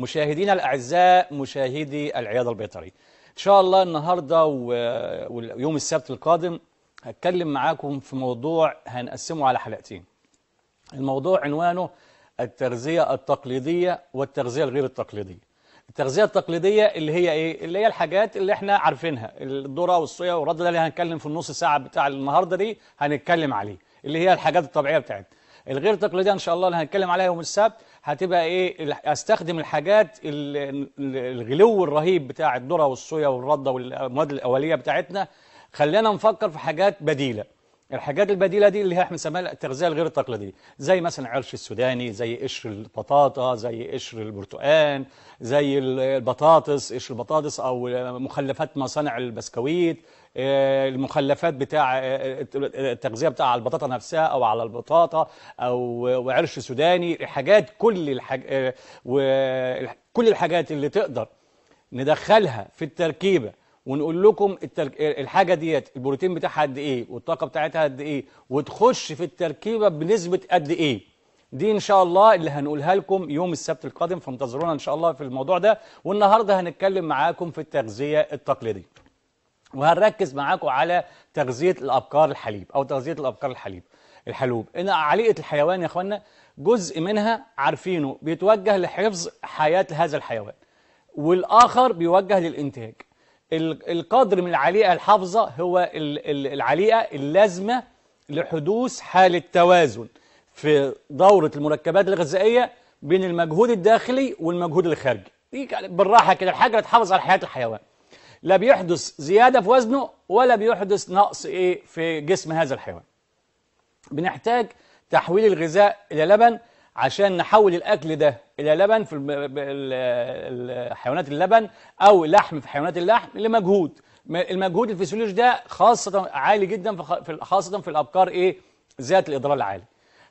مشاهدينا الاعزاء مشاهدي العياده البيطري ان شاء الله النهارده ويوم السبت القادم هتكلم معاكم في موضوع هنقسمه على حلقتين الموضوع عنوانه التغذيه التقليديه والتغذيه الغير التقليديه التغذيه التقليديه اللي هي ايه اللي هي الحاجات اللي احنا عارفينها الذره والصويا والرد ده اللي هنتكلم في النص ساعه بتاع النهارده دي هنتكلم عليه اللي هي الحاجات الطبيعيه بتاعتنا الغير تقليديه ان شاء الله اللي هنتكلم عليها يوم السبت هتبقى ايه استخدم الحاجات الغلو الرهيب بتاع الذره والصويا والرده والمواد الاوليه بتاعتنا خلينا نفكر في حاجات بديله الحاجات البديلة دي اللي هي احنا بنسميها التغذية الغير التقليدية زي مثلا عرش السوداني زي قشر البطاطا زي قشر البرتقال زي البطاطس قشر البطاطس او مخلفات مصانع البسكويت آه، المخلفات بتاع آه، آه، التغذية بتاع على البطاطا نفسها او على البطاطا او عرش سوداني الحاجات كل الحاج... كل الحاجات اللي تقدر ندخلها في التركيبة ونقول لكم الترك... الحاجه ديت البروتين بتاعها قد ايه والطاقه بتاعتها قد ايه وتخش في التركيبه بنسبه قد ايه دي ان شاء الله اللي هنقولها لكم يوم السبت القادم فانتظرونا ان شاء الله في الموضوع ده والنهارده هنتكلم معاكم في التغذيه التقليديه وهنركز معاكم على تغذيه الابقار الحليب او تغذيه الابقار الحليب الحلوب ان علاقه الحيوان يا اخوانا جزء منها عارفينه بيتوجه لحفظ حياه هذا الحيوان والاخر بيوجه للانتاج القدر من العليقة الحافظة هو العليقة اللازمة لحدوث حالة توازن في دورة المركبات الغذائية بين المجهود الداخلي والمجهود الخارجي دي يعني بالراحة كده الحاجة تحافظ على حياة الحيوان لا بيحدث زيادة في وزنه ولا بيحدث نقص إيه في جسم هذا الحيوان بنحتاج تحويل الغذاء إلى لبن عشان نحول الأكل ده إلى لبن في حيوانات اللبن أو لحم في حيوانات اللحم لمجهود المجهود الفسيولوجي ده خاصة عالي جدا في خاصة في الأبقار إيه ذات الإضرار العالي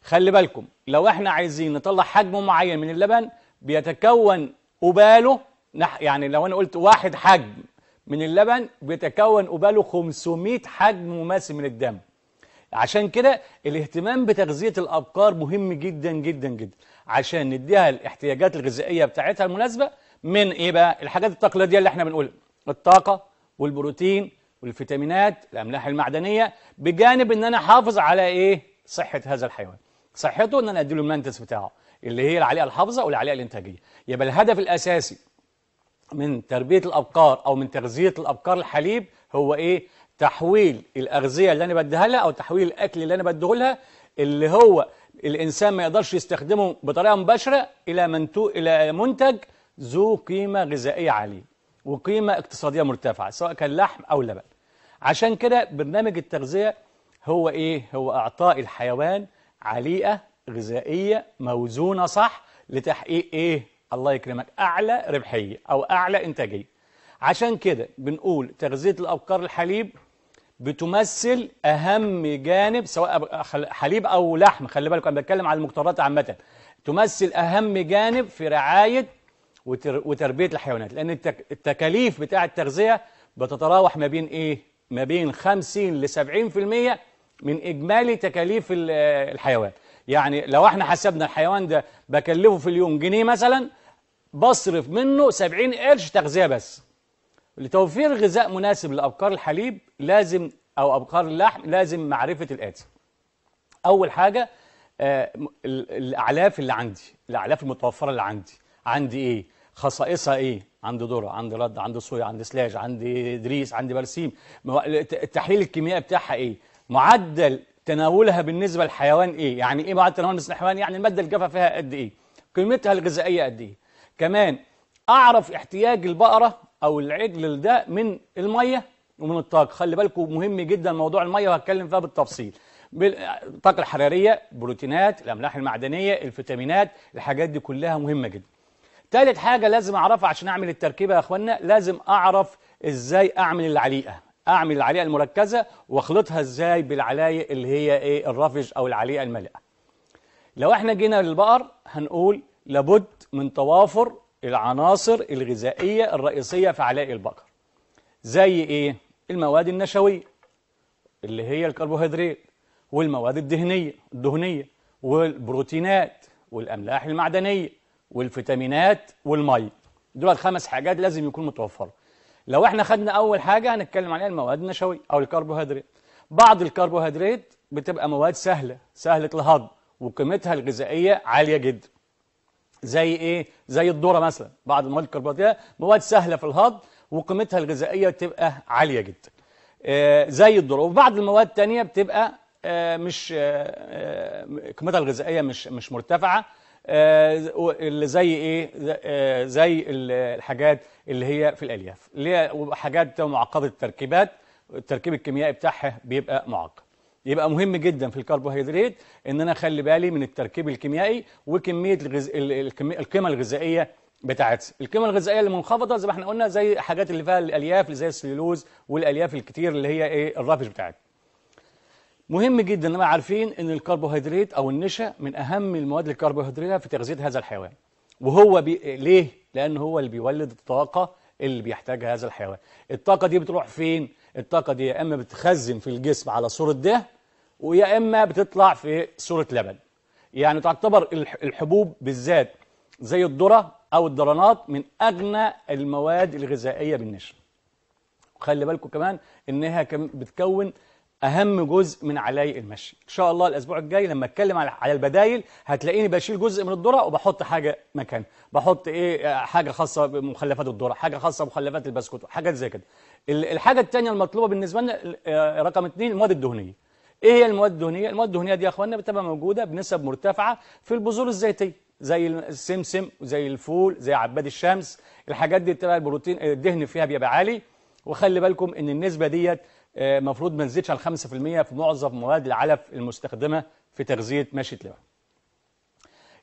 خلي بالكم لو احنا عايزين نطلع حجم معين من اللبن بيتكون قباله يعني لو انا قلت واحد حجم من اللبن بيتكون قباله 500 حجم مماثل من الدم عشان كده الاهتمام بتغذية الأبقار مهم جدا جدا جدا عشان نديها الاحتياجات الغذائية بتاعتها المناسبة من إيه بقى الحاجات التقليدية اللي احنا بنقولها الطاقة والبروتين والفيتامينات الأملاح المعدنية بجانب إن أنا حافظ على إيه صحة هذا الحيوان صحته إن أنا أديله المنتس بتاعه اللي هي العليقة الحافظة والعليقة الإنتاجية يبقى الهدف الأساسي من تربية الأبقار أو من تغذية الأبقار الحليب هو إيه تحويل الأغذية اللي أنا بديها لها أو تحويل الأكل اللي أنا بديه لها اللي هو الإنسان ما يقدرش يستخدمه بطريقة مباشرة إلى منتو إلى منتج ذو قيمة غذائية عالية وقيمة اقتصادية مرتفعة سواء كان لحم أو لبن عشان كده برنامج التغذية هو إيه؟ هو إعطاء الحيوان عليقه غذائية موزونة صح لتحقيق إيه؟ الله يكرمك أعلى ربحية أو أعلى إنتاجية عشان كده بنقول تغذية الأبقار الحليب بتمثل أهم جانب سواء حليب أو لحم خلي بالكم أنا بتكلم عن المقترات عامة تمثل أهم جانب في رعاية وتربية الحيوانات لأن التكاليف بتاع التغذية بتتراوح ما بين إيه؟ ما بين 50 ل 70% من إجمالي تكاليف الحيوان يعني لو احنا حسبنا الحيوان ده بكلفه في اليوم جنيه مثلا بصرف منه 70 قرش تغذية بس لتوفير غذاء مناسب لأبقار الحليب لازم أو أبقار اللحم لازم معرفة الآتي أول حاجة آه، الأعلاف اللي عندي الأعلاف المتوفرة اللي عندي عندي إيه خصائصها إيه عندي ذره عندي رد عندي صويا عندي سلاج عندي دريس عندي برسيم التحليل الكيميائي بتاعها إيه معدل تناولها بالنسبة للحيوان إيه يعني إيه معدل تناول الحيوان يعني المادة الجافة فيها قد إيه قيمتها الغذائية قد إيه كمان أعرف احتياج البقرة أو العجل ده من المية ومن الطاقة خلي بالكم مهم جدا موضوع المية وهتكلم فيها بالتفصيل الطاقة الحرارية البروتينات الأملاح المعدنية الفيتامينات الحاجات دي كلها مهمة جدا تالت حاجة لازم أعرفها عشان أعمل التركيبة يا أخوانا لازم أعرف إزاي أعمل العليقة أعمل العليقة المركزة وأخلطها إزاي بالعلايق اللي هي إيه الرفج أو العليقة الملئة لو إحنا جينا للبقر هنقول لابد من توافر العناصر الغذائية الرئيسية في علاء البقر زي إيه؟ المواد النشوية اللي هي الكربوهيدرات والمواد الدهنية الدهنية والبروتينات والأملاح المعدنية والفيتامينات والمية دول الخمس حاجات لازم يكون متوفرة لو احنا خدنا أول حاجة هنتكلم عليها المواد النشوية أو الكربوهيدرات بعض الكربوهيدرات بتبقى مواد سهلة سهلة الهضم وقيمتها الغذائية عالية جدا زي ايه زي الذره مثلا بعض المواد الكربوناتيه مواد سهله في الهضم وقيمتها الغذائيه بتبقى عاليه جدا آه، زي الذره وبعض المواد الثانيه بتبقى آه، مش آه، قيمتها الغذائيه مش مش مرتفعه اللي زي ايه زي الحاجات اللي هي في الالياف اللي هي حاجات معقده التركيبات التركيب الكيميائي بتاعها بيبقى معقد يبقى مهم جدا في الكربوهيدرات ان انا اخلي بالي من التركيب الكيميائي وكميه الغز... القيمه الغذائيه بتاعتها القيمه الغذائيه المنخفضه زي ما احنا قلنا زي الحاجات اللي فيها الالياف زي السليلوز والالياف الكتير اللي هي ايه الرافش بتاعتها مهم جدا احنا عارفين ان الكربوهيدرات او النشا من اهم المواد الكربوهيدراتيه في تغذيه هذا الحيوان وهو بي... ليه لان هو اللي بيولد الطاقه اللي بيحتاجها هذا الحيوان الطاقه دي بتروح فين الطاقه دي يا اما بتخزن في الجسم على صوره ده ويا إما بتطلع في صورة لبن يعني تعتبر الحبوب بالذات زي الذرة أو الدرانات من أغنى المواد الغذائية بالنشا وخلي بالكم كمان إنها بتكون أهم جزء من علي المشي إن شاء الله الأسبوع الجاي لما أتكلم على البدايل هتلاقيني بشيل جزء من الذرة وبحط حاجة مكان بحط إيه حاجة خاصة بمخلفات الذرة حاجة خاصة بمخلفات البسكوت حاجات زي كده الحاجة الثانية المطلوبة بالنسبة لنا آه، رقم اثنين المواد الدهنية إيه هي المواد الدهنية؟ المواد الدهنية دي يا أخواننا بتبقى موجودة بنسب مرتفعة في البذور الزيتية زي السمسم زي الفول زي عباد الشمس الحاجات دي بتبقى البروتين الدهن فيها بيبقى عالي وخلي بالكم ان النسبه ديت المفروض آه، ما تزيدش عن 5% في معظم مواد العلف المستخدمه في تغذيه ماشيه لبن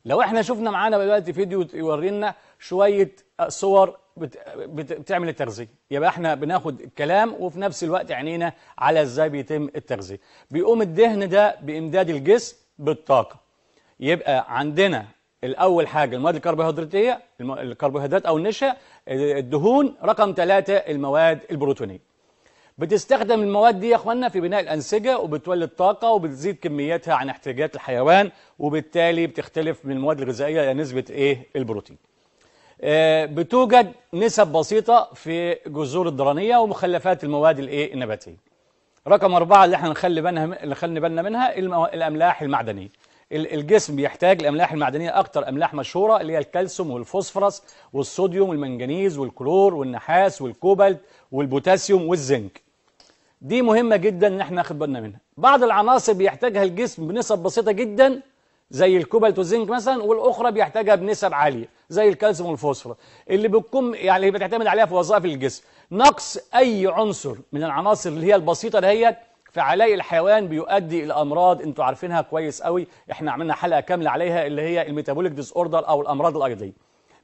لو احنا شفنا معانا دلوقتي فيديو يورينا شوية صور بت... بتعمل التغذية يبقى احنا بناخد الكلام وفي نفس الوقت عينينا على ازاي بيتم التغذية بيقوم الدهن ده بإمداد الجسم بالطاقة يبقى عندنا الأول حاجة المواد الكربوهيدراتية الكربوهيدرات أو النشا الدهون رقم ثلاثة المواد البروتينية بتستخدم المواد دي يا اخوانا في بناء الانسجه وبتولد طاقه وبتزيد كمياتها عن احتياجات الحيوان وبالتالي بتختلف من المواد الغذائيه الى نسبه ايه البروتين آه، بتوجد نسب بسيطه في جذور الدرانيه ومخلفات المواد الايه النباتيه رقم أربعة اللي احنا نخلي بالنا نخلي بالنا منها الاملاح المعدنيه الجسم بيحتاج الاملاح المعدنيه اكتر املاح مشهوره اللي هي الكالسيوم والفوسفورس والصوديوم والمنجنيز والكلور والنحاس والكوبالت والبوتاسيوم والزنك دي مهمة جدا ان احنا ناخد بالنا منها بعض العناصر بيحتاجها الجسم بنسب بسيطة جدا زي الكوبالت والزنك مثلا والاخرى بيحتاجها بنسب عاليه زي الكالسيوم والفوسفور اللي بتكون يعني بتعتمد عليها في وظائف الجسم نقص اي عنصر من العناصر اللي هي البسيطه دهيت في علاج الحيوان بيؤدي الى امراض انتوا عارفينها كويس قوي احنا عملنا حلقه كامله عليها اللي هي الميتابوليك ديس اوردر او الامراض الايضيه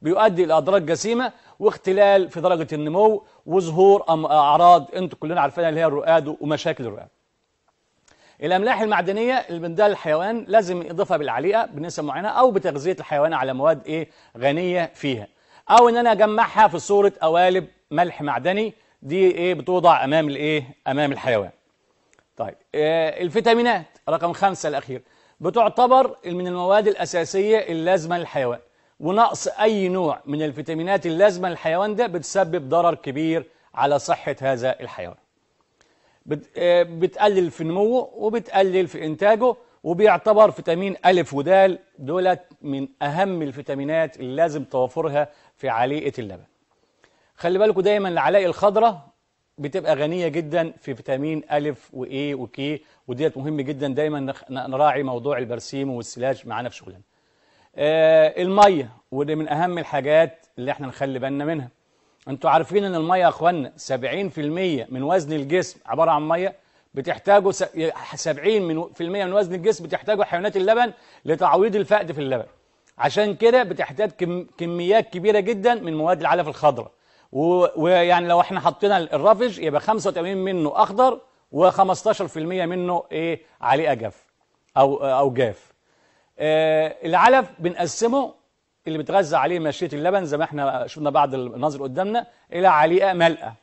بيؤدي إلى أضرار جسيمة واختلال في درجة النمو وظهور أعراض أنتوا كلنا عارفينها اللي هي الرؤاد ومشاكل الرؤاد الأملاح المعدنية اللي من الحيوان لازم يضيفها بالعليقة بنسبة معينة أو بتغذية الحيوان على مواد إيه غنية فيها أو إن أنا أجمعها في صورة قوالب ملح معدني دي إيه بتوضع أمام الإيه أمام الحيوان طيب آه الفيتامينات رقم خمسة الأخير بتعتبر من المواد الأساسية اللازمة للحيوان ونقص أي نوع من الفيتامينات اللازمة للحيوان ده بتسبب ضرر كبير على صحة هذا الحيوان آه، بتقلل في نموه وبتقلل في إنتاجه وبيعتبر فيتامين ألف ودال دولت من أهم الفيتامينات اللي لازم توفرها في عليقة اللبن خلي بالكوا دايما العلاقة الخضراء بتبقى غنية جدا في فيتامين ألف وإيه وكي وديت مهم جدا دايما نراعي موضوع البرسيم والسلاج معانا في شغلنا آه، الميه ودي من اهم الحاجات اللي احنا نخلي بالنا منها انتوا عارفين ان الميه يا اخوانا 70% من وزن الجسم عباره عن ميه بتحتاجه 70 من في المية من وزن الجسم بتحتاجه حيوانات اللبن لتعويض الفقد في اللبن عشان كده بتحتاج كميات كبيره جدا من مواد العلف الخضراء ويعني لو احنا حطينا الرافج يبقى 85 منه اخضر و15% منه ايه عليه اجف او او جاف آه، العلف بنقسمه اللي بتغذى عليه ماشيه اللبن زي ما احنا شفنا بعض النظر قدامنا الى عليقه ملقه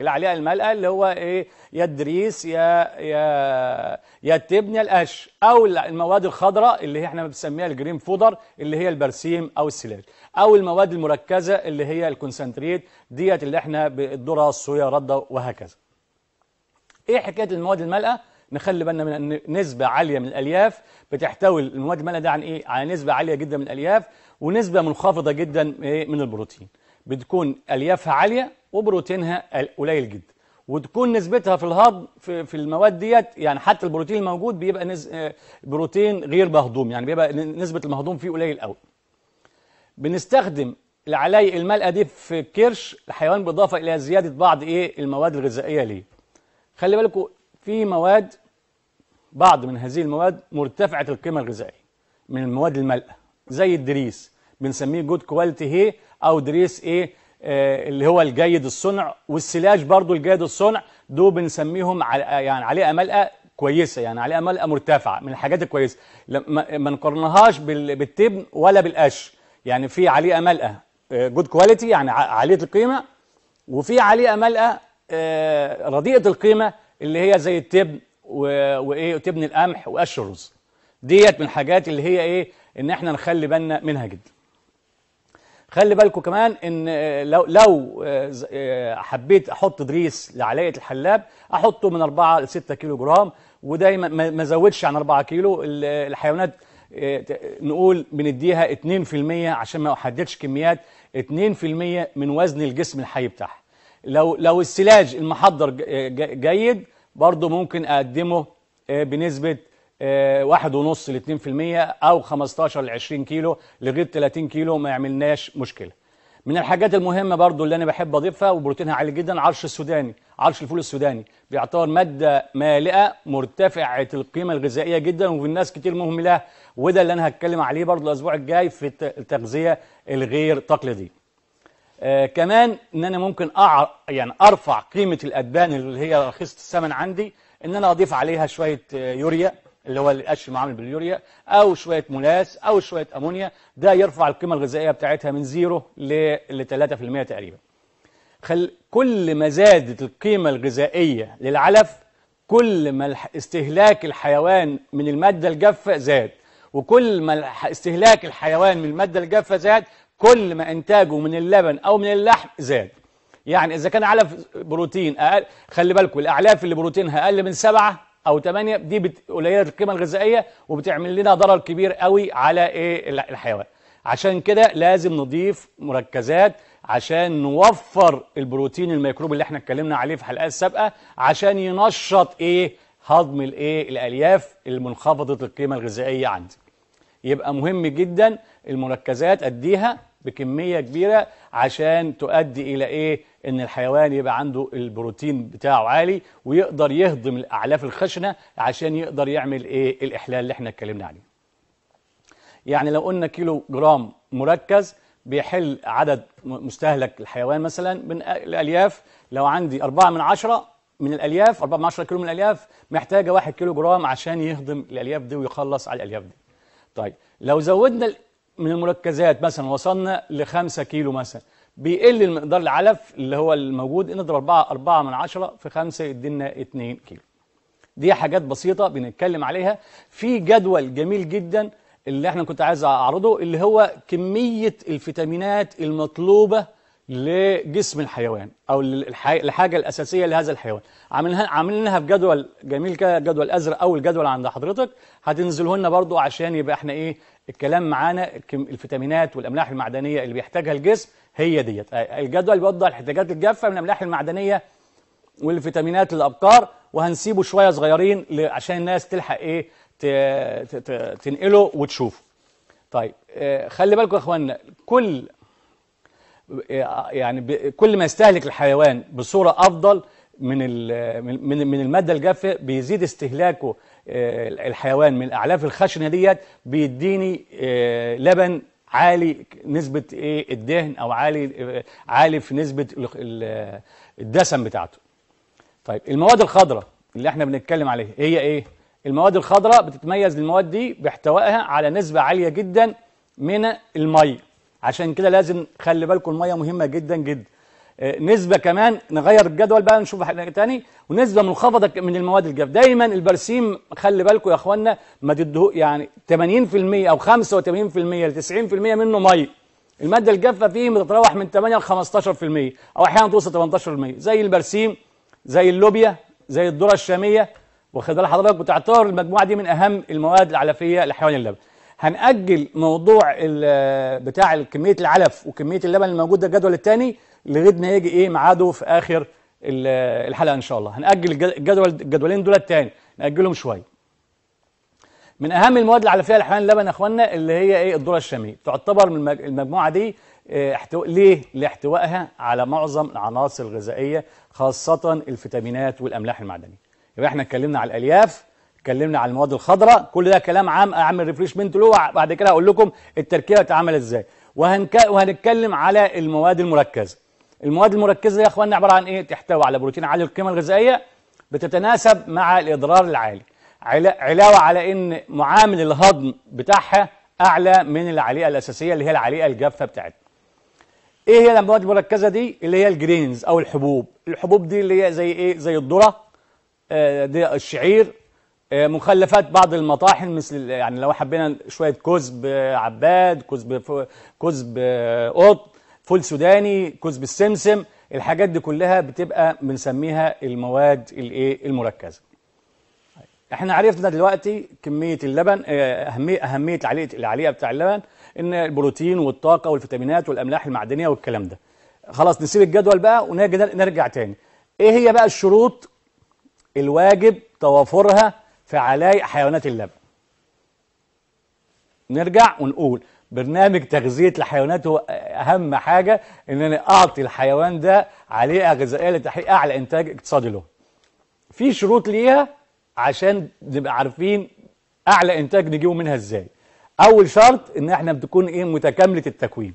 العليقه الملقه اللي هو ايه يا الدريس يا يا يا التبن يا القش او المواد الخضراء اللي هي احنا بنسميها الجرين فودر اللي هي البرسيم او السلاج او المواد المركزه اللي هي الكونسنتريت ديت اللي احنا بالذره الصويا الرده وهكذا ايه حكايه المواد الملقه نخلي بالنا من ان نسبه عاليه من الالياف بتحتوي المواد الماليه عن ايه على نسبه عاليه جدا من الالياف ونسبه منخفضه جدا من إيه؟ البروتين بتكون اليافها عاليه وبروتينها قليل جدا وتكون نسبتها في الهضم في, في المواد ديت يعني حتى البروتين الموجود بيبقى نز... آه، بروتين غير مهضوم يعني بيبقى نسبه المهضوم فيه قليل قوي بنستخدم العلايق المالئه دي في الكرش الحيوان بالاضافه الى زياده بعض ايه المواد الغذائيه ليه خلي بالكم في مواد بعض من هذه المواد مرتفعة القيمة الغذائية من المواد المالئة زي الدريس بنسميه جود كواليتي هي أو دريس إيه آه، اللي هو الجيد الصنع والسلاج برضو الجيد الصنع دول بنسميهم على يعني عليه ملقى كويسة يعني عليها ملقى مرتفعة من الحاجات الكويسة ما نقارنهاش بالتبن ولا بالقش يعني في آه، يعني عليه ملقى جود كواليتي يعني عالية القيمة وفي عليه ملقى آه، رديئة القيمة اللي هي زي التبن وايه وتبن القمح وقش الرز ديت من الحاجات اللي هي ايه ان احنا نخلي بالنا منها جدا خلي بالكم كمان ان لو لو آه، حبيت احط دريس لعلاقه الحلاب احطه من 4 ل 6 كيلو جرام ودايما ما ازودش عن 4 كيلو الحيوانات آه، نقول بنديها 2% عشان ما احددش كميات 2% من وزن الجسم الحي بتاعها لو لو السلاج المحضر جيد برضه ممكن اقدمه آه، بنسبه آه، واحد ونص ل 2% او 15 ل 20 كيلو لغايه 30 كيلو ما يعملناش مشكله. من الحاجات المهمه برضه اللي انا بحب اضيفها وبروتينها عالي جدا عرش السوداني عرش الفول السوداني بيعتبر ماده مالئه مرتفعه القيمه الغذائيه جدا والناس كتير مهمله وده اللي انا هتكلم عليه برضه الاسبوع الجاي في التغذيه الغير تقليديه آه كمان ان انا ممكن أع... يعني ارفع قيمه الادبان اللي هي رخيصه الثمن عندي ان انا اضيف عليها شويه آه، يوريا اللي هو القش المعامل باليوريا او شويه ملاس او شويه امونيا ده يرفع القيمه الغذائيه بتاعتها من زيرو ل 3% تقريبا خل... كل ما زادت القيمه الغذائيه للعلف كل ما استهلاك الحيوان من الماده الجافه زاد وكل ما استهلاك الحيوان من المادة الجافة زاد كل ما إنتاجه من اللبن أو من اللحم زاد يعني إذا كان علف بروتين أقل خلي بالكم الأعلاف اللي بروتينها أقل من سبعة أو ثمانية دي قليلة القيمة الغذائية وبتعمل لنا ضرر كبير قوي على إيه الحيوان عشان كده لازم نضيف مركزات عشان نوفر البروتين الميكروب اللي احنا اتكلمنا عليه في الحلقات السابقه عشان ينشط ايه هضم الايه الالياف المنخفضه القيمه الغذائيه عندي يبقى مهم جدا المركزات اديها بكمية كبيرة عشان تؤدي إلى إيه؟ إن الحيوان يبقى عنده البروتين بتاعه عالي ويقدر يهضم الأعلاف الخشنة عشان يقدر يعمل إيه؟ الإحلال اللي إحنا اتكلمنا عليه. يعني لو قلنا كيلو جرام مركز بيحل عدد مستهلك الحيوان مثلا من الألياف لو عندي 4 من 10 من الألياف 4 من 10 كيلو من الألياف محتاجة 1 كيلو جرام عشان يهضم الألياف دي ويخلص على الألياف دي. طيب لو زودنا من المركزات مثلا وصلنا ل 5 كيلو مثلا بيقل المقدار العلف اللي هو الموجود نضرب 4 4 من 10 في 5 يدينا 2 كيلو دي حاجات بسيطة بنتكلم عليها في جدول جميل جدا اللي احنا كنت عايز اعرضه اللي هو كمية الفيتامينات المطلوبة لجسم الحيوان او الحاجه الاساسيه لهذا الحيوان عاملينها عاملينها في جدول جميل كده جدول ازرق اول جدول عند حضرتك هتنزله لنا برضو عشان يبقى احنا ايه الكلام معانا الفيتامينات والاملاح المعدنيه اللي بيحتاجها الجسم هي ديت الجدول بيوضح الاحتياجات الجافه من الاملاح المعدنيه والفيتامينات للابقار وهنسيبه شويه صغيرين عشان الناس تلحق ايه تنقله وتشوفه طيب آه، خلي بالكم يا اخواننا كل يعني كل ما يستهلك الحيوان بصورة أفضل من من من المادة الجافة بيزيد استهلاكه آه، الحيوان من الأعلاف الخشنة ديت بيديني آه، لبن عالي نسبة ايه الدهن أو عالي آه، عالي في نسبة الدسم بتاعته. طيب المواد الخضراء اللي احنا بنتكلم عليها هي ايه؟ المواد الخضراء بتتميز المواد دي باحتوائها على نسبة عالية جدا من الميه عشان كده لازم خلي بالكم الميه مهمه جدا جدا آه، نسبه كمان نغير الجدول بقى نشوف حاجه تاني ونسبه منخفضه من المواد الجاف دايما البرسيم خلي بالكم يا اخوانا ما تدهو يعني 80% او 85% ل 90% منه ميه الماده الجافه فيه بتتراوح من 8 ل 15% او احيانا توصل 18% زي البرسيم زي اللوبيا زي الذره الشاميه واخد بال حضرتك وتعتبر المجموعه دي من اهم المواد العلفيه لحيوان اللبن هنأجل موضوع بتاع كمية العلف وكمية اللبن الموجودة الجدول الثاني لغاية ما يجي ايه ميعاده في آخر الحلقة إن شاء الله هنأجل الجدول الجدولين دول الثاني نأجلهم شوية من أهم المواد العلفية لحيوان اللبن يا إخواننا اللي هي ايه الذرة الشامية تعتبر من المجموعة دي آه، احتو... ليه؟ لاحتوائها على معظم العناصر الغذائية خاصة الفيتامينات والأملاح المعدنية يبقى احنا اتكلمنا على الألياف اتكلمنا على المواد الخضراء كل ده كلام عام اعمل ريفريشمنت له بعد كده هقول لكم التركيبه اتعمل ازاي وهنك... وهنتكلم على المواد المركزه المواد المركزه يا اخواننا عباره عن ايه تحتوي على بروتين عالي القيمه الغذائيه بتتناسب مع الاضرار العالي علاوه على ان معامل الهضم بتاعها اعلى من العليقه الاساسيه اللي هي العليقه الجافه بتاعتها ايه هي المواد المركزه دي اللي هي الجرينز او الحبوب الحبوب دي اللي هي زي ايه زي الذره آه دي الشعير آه، مخلفات بعض المطاحن مثل يعني لو حبينا شويه كزب عباد كزب كزب قط فول سوداني كزب السمسم الحاجات دي كلها بتبقى بنسميها المواد الايه المركزه احنا عرفنا دلوقتي كميه اللبن آه، اهميه اهميه العليقه العليقه بتاع اللبن ان البروتين والطاقه والفيتامينات والاملاح المعدنيه والكلام ده خلاص نسيب الجدول بقى ونرجع تاني ايه هي بقى الشروط الواجب توافرها فعلايق حيوانات اللبن نرجع ونقول برنامج تغذية الحيوانات هو أهم حاجة إن أنا أعطي الحيوان ده عليها غذائية لتحقيق أعلى إنتاج اقتصادي له. في شروط ليها عشان نبقى عارفين أعلى إنتاج نجيبه منها إزاي. أول شرط إن إحنا بتكون إيه متكاملة التكوين.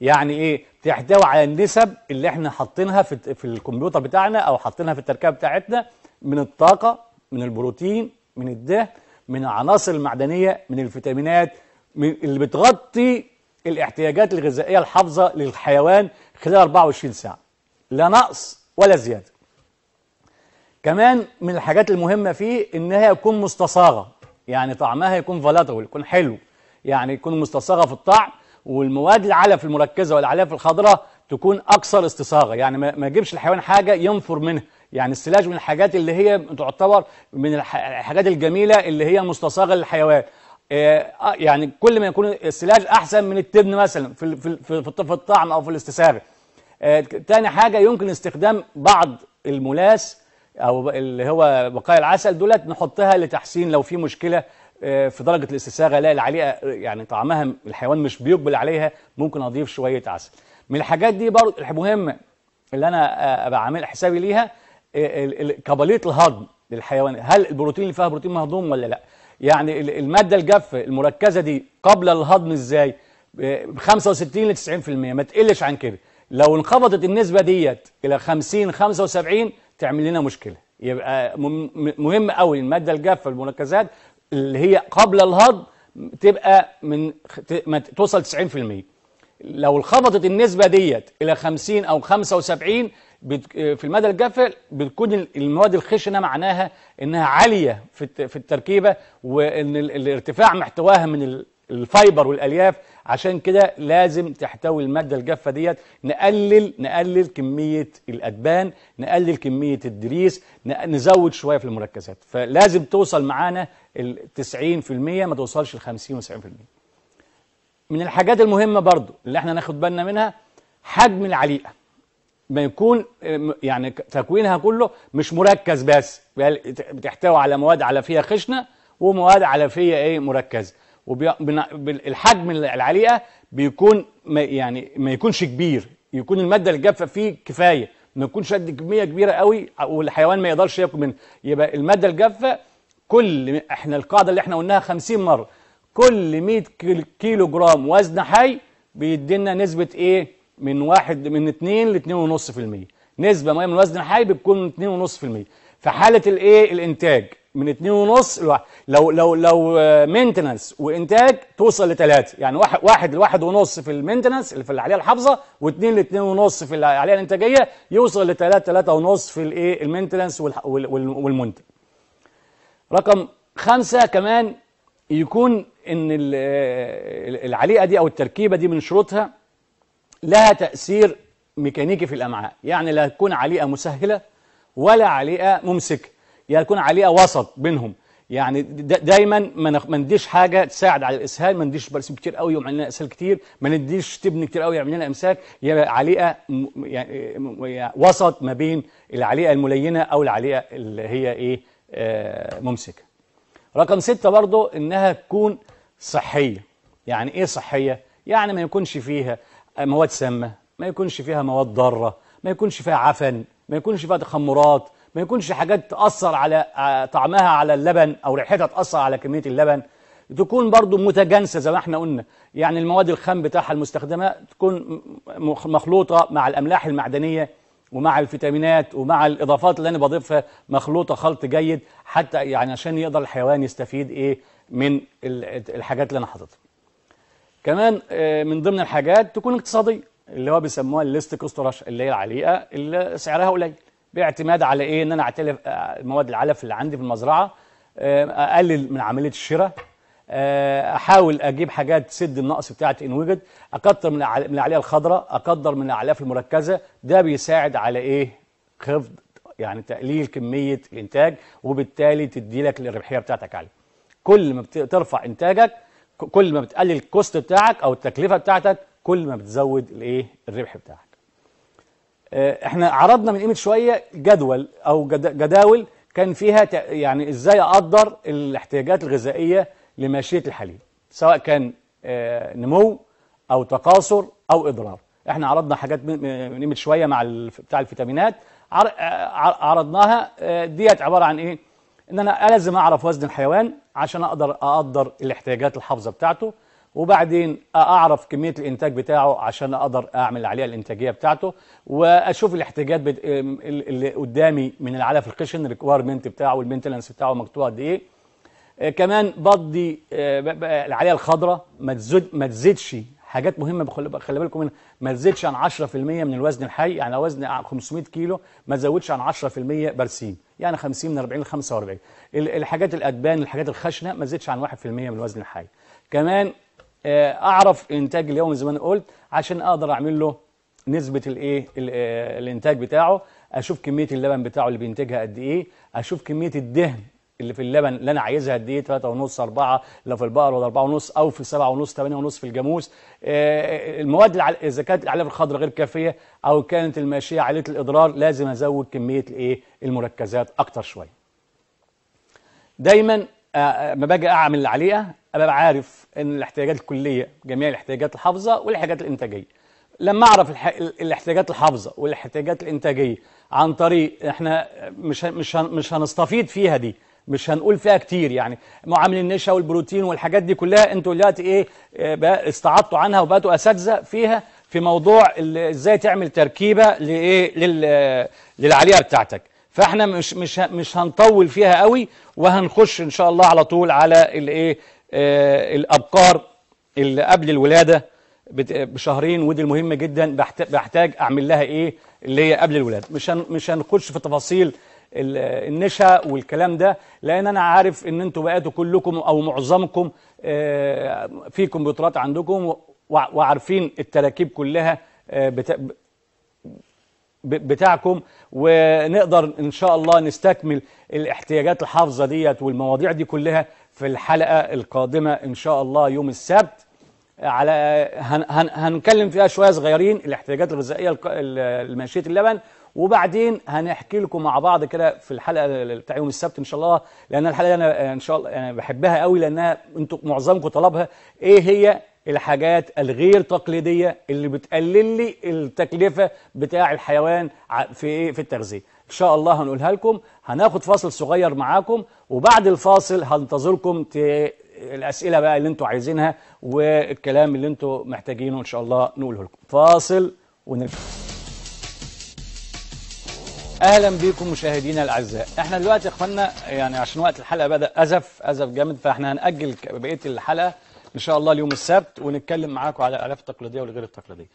يعني إيه؟ بتحتوي على النسب اللي إحنا حاطينها في في الكمبيوتر بتاعنا أو حاطينها في التركيبة بتاعتنا من الطاقة من البروتين من الدهن من العناصر المعدنية من الفيتامينات من اللي بتغطي الاحتياجات الغذائية الحافظة للحيوان خلال 24 ساعة لا نقص ولا زيادة كمان من الحاجات المهمة فيه إنها يكون مستصاغة يعني طعمها يكون فلاتول يكون حلو يعني يكون مستصاغة في الطعم والمواد العلف المركزة والعلف الخضراء تكون أكثر استصاغة يعني ما يجيبش الحيوان حاجة ينفر منها يعني السلاج من الحاجات اللي هي تعتبر من الحاجات الجميلة اللي هي مستصاغة للحيوان آه، آه، يعني كل ما يكون السلاج أحسن من التبن مثلا في في الطعم أو في الاستساغة آه، تاني حاجة يمكن استخدام بعض الملاس أو اللي هو بقايا العسل دولت نحطها لتحسين لو في مشكلة في درجة الاستساغة لا العليقة يعني طعمها الحيوان مش بيقبل عليها ممكن أضيف شوية عسل من الحاجات دي برضه المهمة اللي أنا أبقى عامل حسابي ليها قابليه إيه، الهضم للحيوان هل البروتين اللي فيها بروتين مهضوم ولا لا يعني الماده الجافه المركزه دي قبل الهضم ازاي ب إيه، 65 ل 90% ما تقلش عن كده لو انخفضت النسبه ديت الى 50 75 تعمل لنا مشكله يبقى مهم قوي الماده الجافه المركزات اللي هي قبل الهضم تبقى من ما توصل 90% لو انخفضت النسبه ديت الى 50 او 75 في المدى الجافه بتكون المواد الخشنه معناها انها عاليه في التركيبه وان الارتفاع محتواها من الفايبر والالياف عشان كده لازم تحتوي الماده الجافه ديت نقلل نقلل كميه الادبان نقلل كميه الدريس نزود شويه في المركزات فلازم توصل معانا ال 90% ما توصلش ل 50 و 90% من الحاجات المهمه برضو اللي احنا ناخد بالنا منها حجم العليقه ما يكون يعني تكوينها كله مش مركز بس بتحتوي على مواد فيها خشنه ومواد فيها ايه مركزه والحجم العليقه بيكون ما يعني ما يكونش كبير يكون الماده الجافه فيه كفايه ما يكونش قد كميه كبيره قوي والحيوان ما يقدرش ياكل منها يبقى الماده الجافه كل احنا القاعده اللي احنا قلناها 50 مره كل 100 كيلو جرام وزن حي بيدينا نسبه ايه من واحد من 2 ل 2.5% نسبة مية من الوزن الحي بتكون من 2.5% في حالة الايه الانتاج من 2.5 لو لو لو لو مينتنس وانتاج توصل لثلاثة يعني واحد لواحد ونص في المينتنس اللي في العاليه الحافظه الحافظه 2 ل ونص في اللي الانتاجيه يوصل لثلاثة ثلاثة ونص في الايه المينتنس والمنتج. رقم خمسة كمان يكون ان العليقه دي او التركيبه دي من شروطها لها تأثير ميكانيكي في الأمعاء يعني لا تكون عليقة مسهلة ولا عليقة ممسكة يعني تكون عليقة وسط بينهم يعني دايما ما نديش حاجه تساعد على الاسهال ما نديش برسم كتير قوي يعمل لنا اسهال كتير ما نديش تبن كتير قوي يعمل لنا امساك يبقى عليقه يعني, يعني وسط ما بين العليقه الملينه او العليقه اللي هي ايه آه ممسكه رقم ستة برضو انها تكون صحيه يعني ايه صحيه يعني ما يكونش فيها مواد سامة ما يكونش فيها مواد ضارة ما يكونش فيها عفن ما يكونش فيها تخمرات ما يكونش حاجات تأثر على آه، طعمها على اللبن أو ريحتها تأثر على كمية اللبن تكون برضو متجانسة زي ما احنا قلنا يعني المواد الخام بتاعها المستخدمة تكون مخلوطة مع الأملاح المعدنية ومع الفيتامينات ومع الإضافات اللي أنا بضيفها مخلوطة خلط جيد حتى يعني عشان يقدر الحيوان يستفيد إيه من الحاجات اللي أنا حاططها كمان آه، من ضمن الحاجات تكون اقتصاديه اللي هو بيسموها الليست كوست رش اللي هي العليقه اللي سعرها قليل باعتماد على ايه ان انا اعتلف آه، مواد العلف اللي عندي في المزرعه آه، اقلل من عمليه الشراء احاول اجيب حاجات تسد النقص بتاعتي ان وجد اكتر من العليه الخضراء اقدر من الاعلاف المركزه ده بيساعد على ايه خفض يعني تقليل كميه الانتاج وبالتالي تدي لك الربحيه بتاعتك عاليه كل ما بترفع انتاجك كل ما بتقلل الكوست بتاعك او التكلفه بتاعتك كل ما بتزود الايه الربح بتاعك آه، احنا عرضنا من قيمه شويه جدول او جداول كان فيها يعني ازاي اقدر الاحتياجات الغذائيه لماشيه الحليب سواء كان آه، نمو او تقاصر او اضرار احنا عرضنا حاجات من قيمه شويه مع بتاع الفيتامينات آه، عرضناها ديت عباره عن ايه ان انا لازم اعرف وزن الحيوان عشان اقدر اقدر الاحتياجات الحافظه بتاعته وبعدين اعرف كميه الانتاج بتاعه عشان اقدر اعمل عليها الانتاجيه بتاعته واشوف الاحتياجات بت... اللي قدامي من العلف الخشن الريكويرمنت بتاعه والمينتنس بتاعه مكتوب قد ايه آه، كمان بضي آه، العليه الخضراء ما تزود ما تزيدش حاجات مهمه خلي بالكم منها ما تزيدش عن 10% من الوزن الحي يعني لو وزن 500 كيلو ما تزودش عن 10% برسيم يعني 50 من 40 ل 45 الحاجات الأدبان الحاجات الخشنة ما زادش عن 1% من الوزن الحي كمان آه، أعرف إنتاج اليوم زي ما أنا قلت عشان أقدر أعمل له نسبة الإيه آه، الإنتاج بتاعه أشوف كمية اللبن بتاعه اللي بينتجها قد إيه أشوف كمية الدهن اللي في اللبن اللي انا عايزها قد ايه 3 ونص 4 لو في البقر ولا 4 ونص او في 7 ونص 8 ونص في الجاموس آه، المواد اذا كانت الاعلاف الخضراء غير كافيه او كانت الماشيه عاليه الاضرار لازم ازود كميه الايه المركزات اكتر شويه دايما آه، آه، ما باجي اعمل اللي عليها ابقى عارف ان الاحتياجات الكليه جميع الاحتياجات الحافظه والاحتياجات الانتاجيه لما اعرف الح... الاحتياجات الحافظه والاحتياجات الانتاجيه عن طريق احنا مش مش مش هنستفيد فيها دي مش هنقول فيها كتير يعني معامل النشا والبروتين والحاجات دي كلها انتوا دلوقتي ايه آه، استعضتوا عنها وبقتوا اساتذه فيها في موضوع ازاي تعمل تركيبه لايه للعليه بتاعتك فاحنا مش مش مش هنطول فيها قوي وهنخش ان شاء الله على طول على الايه آه، الابقار اللي قبل الولاده بشهرين ودي المهمه جدا بحتاج اعمل لها ايه اللي هي قبل الولاده مش مش هنخش في تفاصيل النشا والكلام ده لان انا عارف ان انتوا بقيتوا كلكم او معظمكم آه، في كمبيوترات عندكم وعارفين التراكيب كلها آه، بتاعكم ونقدر ان شاء الله نستكمل الاحتياجات الحافظه ديت والمواضيع دي كلها في الحلقه القادمه ان شاء الله يوم السبت على هن هن هنتكلم فيها شويه صغيرين الاحتياجات الغذائيه لماشيه اللبن وبعدين هنحكي لكم مع بعض كده في الحلقه بتاع يوم السبت ان شاء الله لان الحلقه دي انا ان شاء الله انا بحبها قوي لانها انتم معظمكم طلبها ايه هي الحاجات الغير تقليديه اللي بتقلل لي التكلفه بتاع الحيوان في ايه في التغذيه ان شاء الله هنقولها لكم هناخد فاصل صغير معاكم وبعد الفاصل هنتظركم الاسئله بقى اللي انتم عايزينها والكلام اللي انتم محتاجينه ان شاء الله نقوله لكم فاصل ونرجع اهلا بيكم مشاهدينا الاعزاء احنا دلوقتي يا اخوانا يعني عشان وقت الحلقه بدا ازف ازف جامد فاحنا هناجل بقيه الحلقه ان شاء الله اليوم السبت ونتكلم معاكم على الالاف التقليديه والغير التقليديه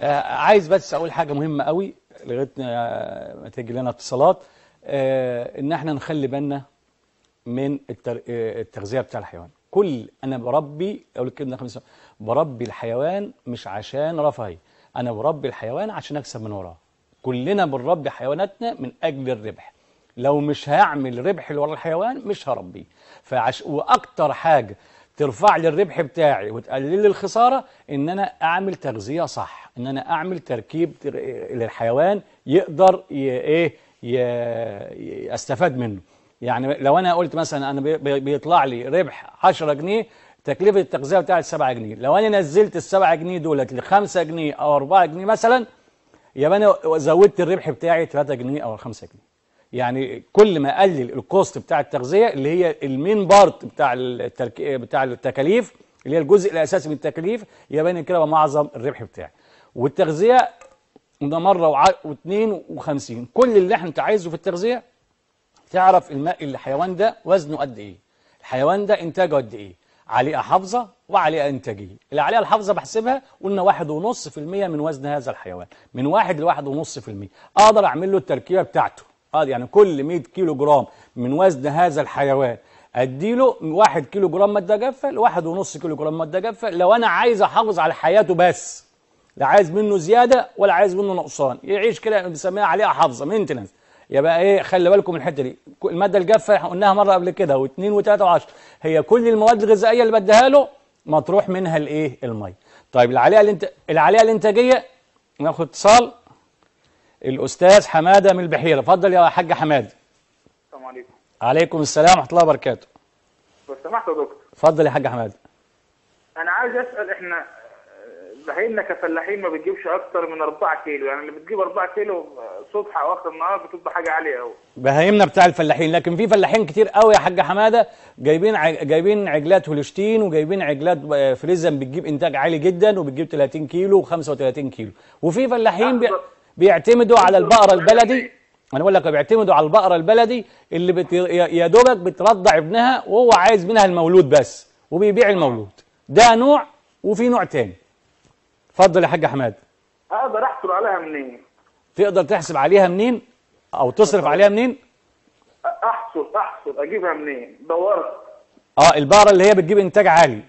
آه عايز بس اقول حاجه مهمه قوي لغايه آه، ما تيجي لنا اتصالات آه ان احنا نخلي بالنا من آه، التغذيه بتاع الحيوان كل انا بربي اقول لك كده خمسة بربي الحيوان مش عشان رفاهي انا بربي الحيوان عشان اكسب من وراه كلنا بنربي حيواناتنا من أجل الربح لو مش هعمل ربح لورا الحيوان مش هربيه فعش واكتر حاجه ترفع لي الربح بتاعي وتقلل لي الخساره ان انا اعمل تغذيه صح ان انا اعمل تركيب للحيوان يقدر ي... ايه ي... منه يعني لو انا قلت مثلا انا بي... بيطلع لي ربح 10 جنيه تكلفه التغذيه بتاعت 7 جنيه لو انا نزلت ال 7 جنيه دولت ل 5 جنيه او 4 جنيه مثلا يا انا زودت الربح بتاعي 3 جنيه او 5 جنيه يعني كل ما اقلل الكوست بتاع التغذيه اللي هي المين بارت بتاع الترك... بتاع التكاليف اللي هي الجزء الاساسي من التكاليف يا انا كده معظم الربح بتاعي والتغذيه ده مره و52 وع... و 50 كل اللي احنا عايزه في التغذيه تعرف الماء الحيوان ده وزنه قد ايه الحيوان ده انتاجه قد ايه عليقة حافظة وعليقة إنتاجية العليقة الحافظة بحسبها قلنا واحد ونص في المية من وزن هذا الحيوان من واحد لواحد ونص في المية أقدر أعمل له التركيبة بتاعته آه يعني كل 100 كيلو جرام من وزن هذا الحيوان أديله واحد كيلو جرام مادة جافة لواحد ونص كيلو جرام مادة جافة لو أنا عايز أحافظ على حياته بس لا عايز منه زيادة ولا عايز منه نقصان يعيش كده بنسميها عليقة حافظة مينتنس يبقى ايه خلي بالكم من الحته دي الماده الجافه قلناها مره قبل كده واثنين وثلاثه 10 هي كل المواد الغذائيه اللي بديها له مطروح منها الايه الميه طيب اللي الانت... العاليه الانتاجيه ناخد اتصال الاستاذ حماده من البحيره اتفضل يا حاج حماده السلام عليكم عليكم السلام ورحمه الله وبركاته لو سمحت يا دكتور اتفضل يا حاج حماده انا عايز اسال احنا فلاحين انك فلاحين ما بتجيبش اكتر من 4 كيلو يعني اللي بتجيب 4 كيلو صبح او اخر النهار بتبقى حاجه عاليه قوي بهايمنا بتاع الفلاحين لكن في فلاحين كتير قوي يا حاج حماده جايبين ع... جايبين عجلات هولشتين وجايبين عجلات آه، فريزن بتجيب انتاج عالي جدا وبتجيب 30 كيلو و35 كيلو وفي فلاحين بي... بيعتمدوا على البقره البلدي انا بقول لك بيعتمدوا على البقره البلدي اللي بت... يا دوبك بترضع ابنها وهو عايز منها المولود بس وبيبيع المولود ده نوع وفي نوع تاني اتفضل يا حاج حماد اقدر احصل عليها منين تقدر تحسب عليها منين او تصرف عليها منين احصل احصل اجيبها منين دورت اه البقره اللي هي بتجيب انتاج عالي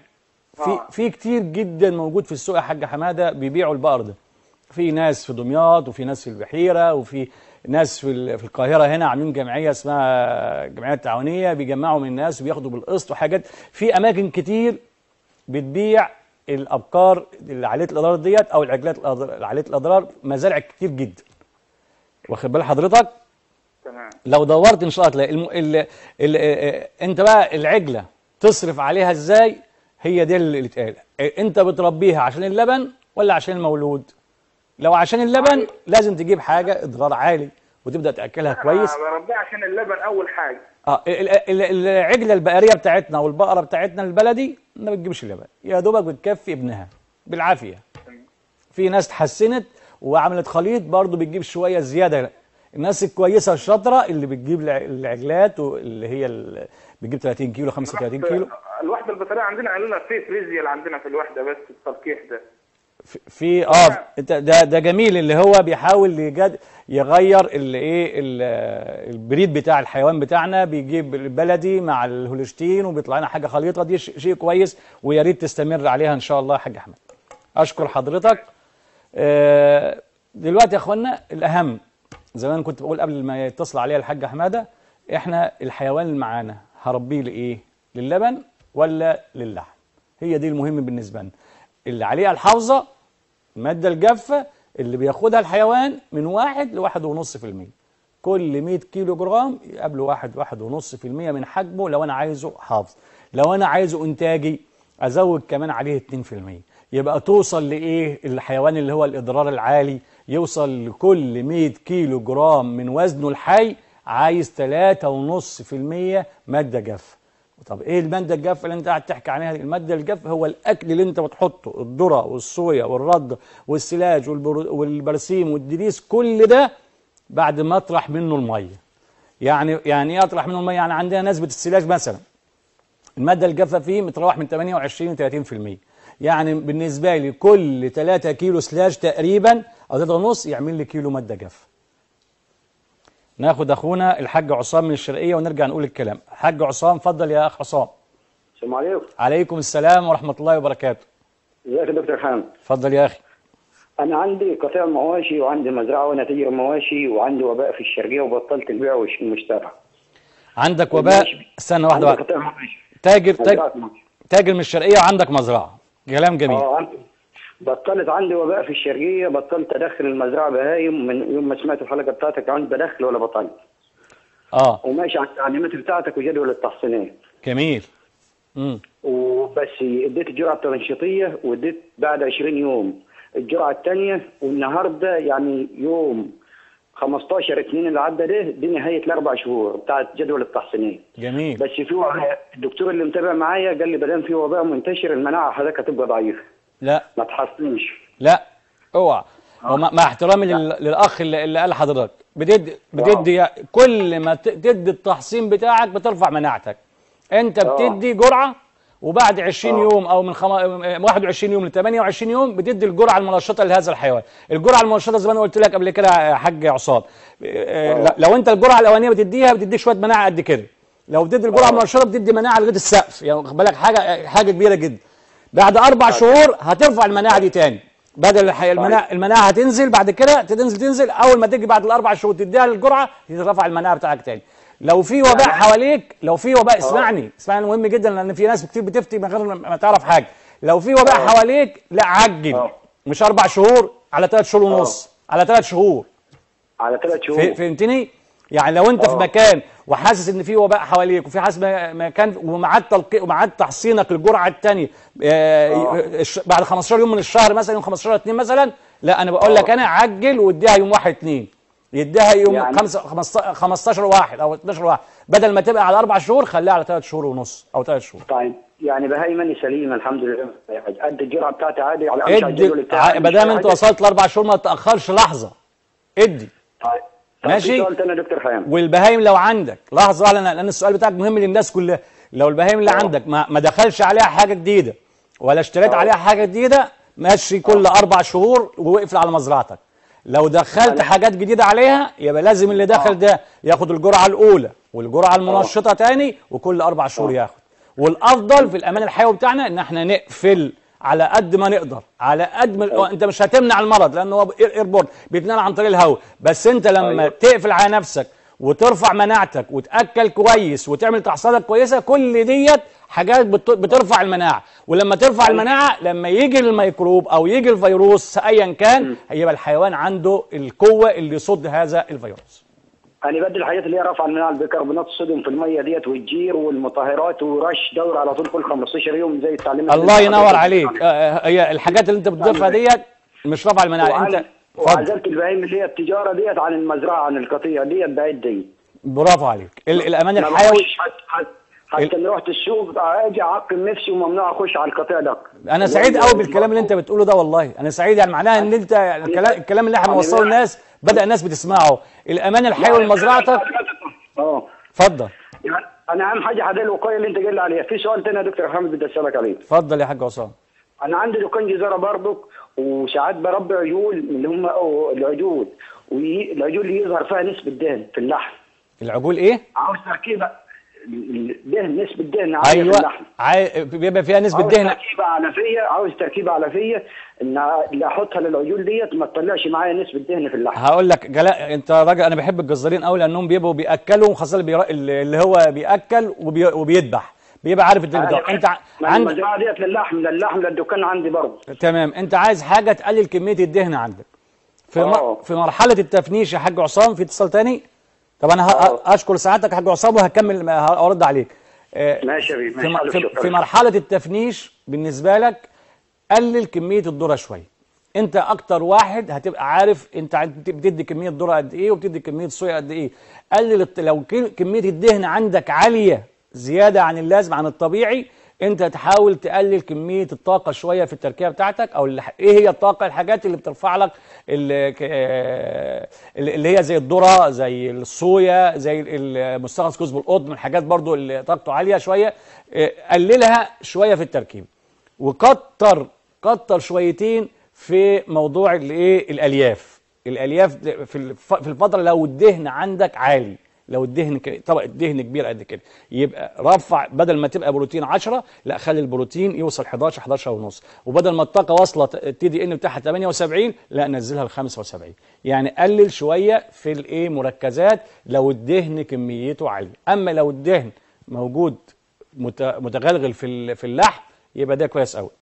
في آه. في كتير جدا موجود في السوق يا حاج حماده بيبيعوا البقر ده في ناس في دمياط وفي ناس في البحيره وفي ناس في في القاهره هنا عاملين جمعيه اسمها جمعيه تعاونيه بيجمعوا من الناس وبياخدوا بالقسط وحاجات في اماكن كتير بتبيع الابقار عاليه الاضرار ديت او العجلات عاليه الاضرار مزارع كتير جدا واخد بال حضرتك تمام لو دورت ان شاء الله تلاقي الم... ال... ال... ال... انت بقى العجله تصرف عليها ازاي هي دي اللي اتقال انت بتربيها عشان اللبن ولا عشان المولود لو عشان اللبن لازم تجيب حاجه اضرار عالي وتبدا تاكلها كويس انا بربيها عشان اللبن اول حاجه اه العجله البقريه بتاعتنا والبقره بتاعتنا البلدي ما بتجيبش لبن يا دوبك بتكفي ابنها بالعافيه في ناس اتحسنت وعملت خليط برضه بتجيب شويه زياده الناس الكويسه الشاطره اللي بتجيب العجلات واللي هي بتجيب 30 كيلو 35 كيلو آه، الوحده البطاريه عندنا قالوا لنا في فيزياء عندنا في الوحده بس التلقيح ده في اه انت ده ده جميل اللي هو بيحاول يجد يغير اللي ايه البريد بتاع الحيوان بتاعنا بيجيب البلدي مع الهولشتين وبيطلع لنا حاجه خليطه دي شيء كويس ويا ريت تستمر عليها ان شاء الله يا حاج احمد اشكر حضرتك آه دلوقتي يا اخوانا الاهم زمان كنت بقول قبل ما يتصل عليا الحاج حماده احنا الحيوان اللي معانا هربيه لايه للبن ولا للحم هي دي المهم بالنسبه لنا اللي عليها الحافظه المادة الجافة اللي بياخدها الحيوان من واحد لواحد ونص في المية كل 100 كيلو جرام يقابله واحد واحد ونص في المية من حجمه لو أنا عايزه حافظ لو أنا عايزه إنتاجي أزود كمان عليه 2 في المية يبقى توصل لإيه الحيوان اللي هو الإضرار العالي يوصل لكل 100 كيلو جرام من وزنه الحي عايز 3.5% مادة جافة طب ايه الماده الجافه اللي انت قاعد تحكي عليها الماده الجافه هو الاكل اللي انت بتحطه الذره والصويا والرد والسلاج والبرسيم والدريس كل ده بعد ما اطرح منه الميه يعني يعني ايه اطرح منه الميه يعني عندنا نسبه السلاج مثلا الماده الجافه فيه متراوح من 28 ل 30% يعني بالنسبه لي كل 3 كيلو سلاج تقريبا او 3 ونص يعمل لي كيلو ماده جافه ناخد اخونا الحاج عصام من الشرقيه ونرجع نقول الكلام حاج عصام اتفضل يا اخ عصام السلام عليكم عليكم السلام ورحمه الله وبركاته ازيك يا دكتور حامد اتفضل يا اخي انا عندي قطاع مواشي وعندي مزرعه وانا تاجر مواشي وعندي وباء في الشرقيه وبطلت البيع والمشترى عندك وباء استنى واحده واحده تاجر تاجر تاجر من الشرقيه وعندك مزرعه كلام جميل اه عندي بطلت عندي وباء في الشرقيه بطلت ادخل المزرعه بهايم من يوم ما سمعت الحلقه بتاعتك عندي بدخل ولا بطل اه وماشي على التعليمات بتاعتك وجدول التحصينات جميل امم وبس اديت الجرعه التنشيطيه واديت بعد 20 يوم الجرعه الثانيه والنهارده يعني يوم 15 2 اللي عدى ده دي نهايه الاربع شهور بتاعت جدول التحصينات جميل بس في الدكتور اللي متابع معايا قال لي ما في وباء منتشر المناعه حضرتك هتبقى ضعيفه لا ما تحصنيش لا اوعى آه. مع احترامي للاخ اللي, اللي قال لحضرتك بتدي بتدي كل ما تدي التحصين بتاعك بترفع مناعتك انت آه. بتدي جرعه وبعد 20 آه. يوم او من خم... 21 يوم ل 28 يوم بتدي الجرعه المنشطه لهذا الحيوان الجرعه المنشطه زي ما انا قلت لك قبل كده يا حاج عصام لو انت الجرعه الاولانيه بتديها بتديك شويه مناعه قد كده لو بتدي الجرعه المنشطه بتدي مناعه لغايه السقف يعني بالك حاجه حاجه كبيره جدا بعد اربع طيب. شهور هترفع المناعه دي تاني بدل طيب. المناعه المناعه هتنزل بعد كده تنزل تنزل اول ما تيجي بعد الاربع شهور تديها للجرعه تترفع المناعه بتاعك تاني لو في طيب. وباء حواليك لو في وباء اسمعني اسمعني مهم جدا لان في ناس كتير بتفتي من غير ما تعرف حاجه لو في وباء حواليك لا عجل مش اربع شهور على ثلاث شهور ونص على ثلاث شهور على ثلاث شهور فهمتني؟ يعني لو انت أوه. في آه. مكان وحاسس ان في وباء حواليك وفي حاسس مكان ومعاد تلقي ومعاد تحصينك للجرعه الثانيه آه، آه. بعد 15 يوم من الشهر مثلا يوم 15 2 مثلا لا انا بقول أوه. لك انا عجل واديها يوم 1 2 يديها يوم يعني 15 واحد او 12 واحد بدل ما تبقى على اربع شهور خليها على ثلاث شهور ونص او ثلاث شهور طيب يعني ماني سليم الحمد لله قد الجرعه بتاعتي عادي على ادي ما دام انت وصلت لاربع شهور ما تاخرش لحظه ادي طيب ماشي دكتور والبهايم لو عندك لحظه لأن, لان السؤال بتاعك مهم للناس كلها لو البهايم اللي أوه. عندك ما, ما دخلش عليها حاجه جديده ولا اشتريت أوه. عليها حاجه جديده ماشي كل أوه. اربع شهور وقفل على مزرعتك لو دخلت يعني حاجات جديده عليها يبقى لازم اللي دخل آه. ده ياخد الجرعه الاولى والجرعه آه. المنشطه تاني وكل اربع شهور آه. ياخد والافضل في الامان الحيوي بتاعنا ان احنا نقفل على قد ما نقدر على قد ما طيب. انت مش هتمنع المرض لان هو ايربورت بيتنقل عن طريق الهواء بس انت لما أيوة. تقفل على نفسك وترفع مناعتك وتاكل كويس وتعمل تحصيلات كويسه كل ديت حاجات بترفع المناعه ولما ترفع طيب. المناعه لما يجي الميكروب او يجي الفيروس ايا كان هيبقى الحيوان عنده القوه اللي يصد هذا الفيروس انا بدي الحاجات اللي هي رفع المناعه البيكربونات الصوديوم في الميه ديت والجير والمطهرات ورش دوري على طول كل 15 يوم زي التعليم الله ينور عليك آه، آه، هي الحاجات اللي انت بتضيفها ديت مش رفع المناعه انت وعزلت البهايم اللي هي التجاره ديت عن المزرعه عن القطيع ديت بعيد دي برافو عليك الامان الحيوي حتى لو رحت السوق اجي اعقم نفسي وممنوع اخش على القطيع ده انا سعيد قوي بالكلام اللي انت بتقوله ده والله انا سعيد يعني معناها ان انت الكلام اللي احنا بنوصله للناس بدأ الناس بتسمعه الأمان الحي ومزرعتك اه اتفضل يعني انا اهم حاجه حاجه الوقايه اللي انت قايل عليها في سؤال تاني يا دكتور حامد بدي اسالك عليه اتفضل يا حاج عصام انا عندي دكان جزاره برضك وساعات بربي عجول اللي هم العجول والعجول اللي يظهر فيها نسبه دهن في اللحم العجول ايه؟ عاوز تركيبه الدهن نسبه دهن عاليه أيوة. في اللحم بيبقى فيها نسبه عاوز دهن تركيبه علفيه عاوز تركيبه علفيه ان اللي احطها للعيون ديت ما تطلعش معايا نسبه دهن في اللحم هقول لك جلاء انت راجل انا بحب الجزارين قوي لانهم بيبقوا بياكلوا خاصه اللي, بيرا... اللي هو بياكل وبي... وبيذبح بيبقى عارف الدنيا ده انت عندك المزرعه ديت للحم للحم للدكان عندي برضه تمام انت عايز حاجه تقلل كميه الدهن عندك في, آه. م... في مرحله التفنيش يا حاج عصام في اتصال تاني طب انا اشكر آه. سعادتك يا حاج عصام وهكمل ارد عليك آه، ماشي يا في, ماشي في مرحله التفنيش بالنسبه لك قلل كميه الذره شويه انت اكتر واحد هتبقى عارف انت بتدي كميه ذره قد ايه وبتدي كميه صويا قد ايه قلل لو كميه الدهن عندك عاليه زياده عن اللازم عن الطبيعي انت تحاول تقلل كميه الطاقه شويه في التركيبه بتاعتك او اللي ايه هي الطاقه الحاجات اللي بترفع لك اللي, اللي هي زي الذره زي الصويا زي المستخلص كوز القطن الحاجات برضو اللي طاقته عاليه شويه آه، قللها شويه في التركيب وكتر كتر شويتين في موضوع الايه الالياف الالياف في الفتره لو الدهن عندك عالي لو الدهن ك... طبق الدهن كبير قد كده يبقى رفع بدل ما تبقى بروتين 10 لا خلي البروتين يوصل 11 11 ونص وبدل ما الطاقه واصله التي دي ان بتاعها 78 لا نزلها ل 75 يعني قلل شويه في الايه مركزات لو الدهن كميته عاليه اما لو الدهن موجود متغلغل في اللحم يبقى ده كويس قوي